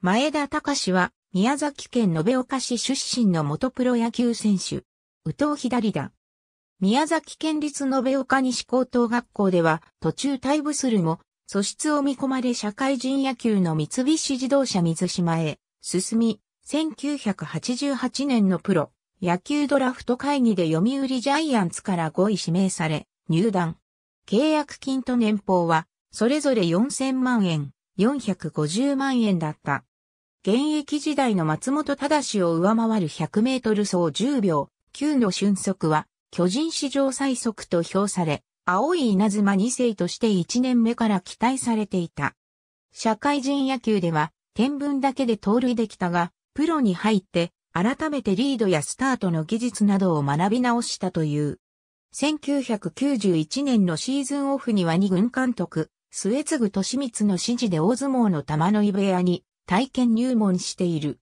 前田隆は、宮崎県延岡市出身の元プロ野球選手。宇藤左だ。宮崎県立延岡西高等学校では、途中退部するも、素質を見込まれ社会人野球の三菱自動車水島へ、進み、1988年のプロ、野球ドラフト会議で読売ジャイアンツから5位指名され、入団。契約金と年俸は、それぞれ4000万円、450万円だった。現役時代の松本忠を上回る100メートル走10秒9の瞬速は、巨人史上最速と評され、青い稲妻2世として1年目から期待されていた。社会人野球では、天文だけで盗塁できたが、プロに入って、改めてリードやスタートの技術などを学び直したという。1991年のシーズンオフには2軍監督、末継ぐ利光の指示で大相撲の玉の井部屋に体験入門している。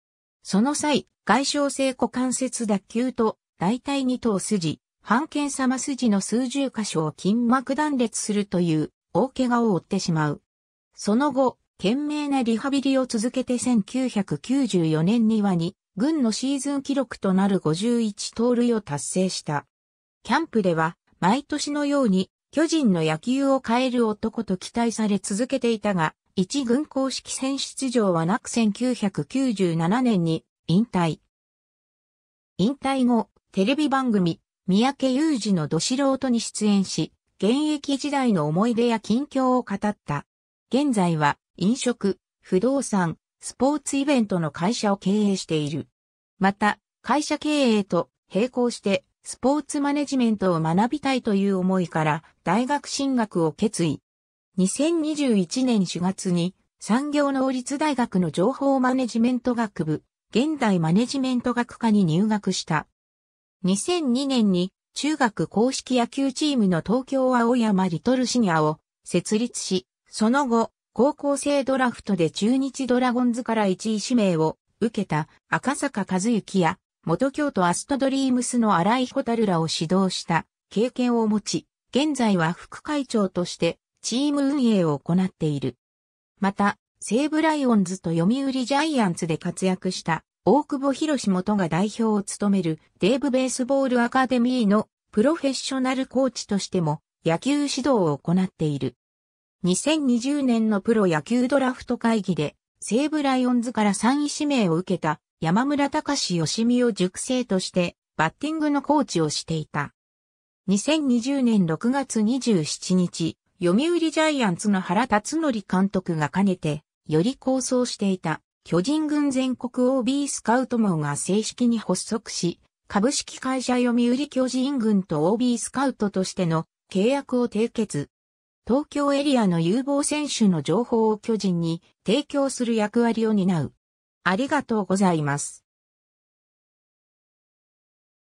その際、外傷性股関節脱臼と大体二頭筋、半腱様筋の数十箇所を筋膜断裂するという大怪我を負ってしまう。その後、懸命なリハビリを続けて1994年にはに、軍のシーズン記録となる51盗塁を達成した。キャンプでは、毎年のように、巨人の野球を変える男と期待され続けていたが、一軍公式戦出場はなく1997年に引退。引退後、テレビ番組、三宅裕二のど素人に出演し、現役時代の思い出や近況を語った。現在は飲食、不動産、スポーツイベントの会社を経営している。また、会社経営と並行してスポーツマネジメントを学びたいという思いから大学進学を決意。2021年4月に産業能率大学の情報マネジメント学部、現代マネジメント学科に入学した。2002年に中学公式野球チームの東京青山リトルシニアを設立し、その後、高校生ドラフトで中日ドラゴンズから1位指名を受けた赤坂和幸や元京都アストドリームスの荒井蛍らを指導した経験を持ち、現在は副会長としてチーム運営を行っている。また、西武ライオンズと読売ジャイアンツで活躍した大久保博士元が代表を務めるデーブベースボールアカデミーのプロフェッショナルコーチとしても野球指導を行っている。2020年のプロ野球ドラフト会議で西武ライオンズから3位指名を受けた山村隆義美を塾生としてバッティングのコーチをしていた。2020年6月27日、読売ジャイアンツの原辰則監督が兼ねて、より構想していた、巨人軍全国 OB スカウト網が正式に発足し、株式会社読売巨人軍と OB スカウトとしての契約を締結。東京エリアの有望選手の情報を巨人に提供する役割を担う。ありがとうございます。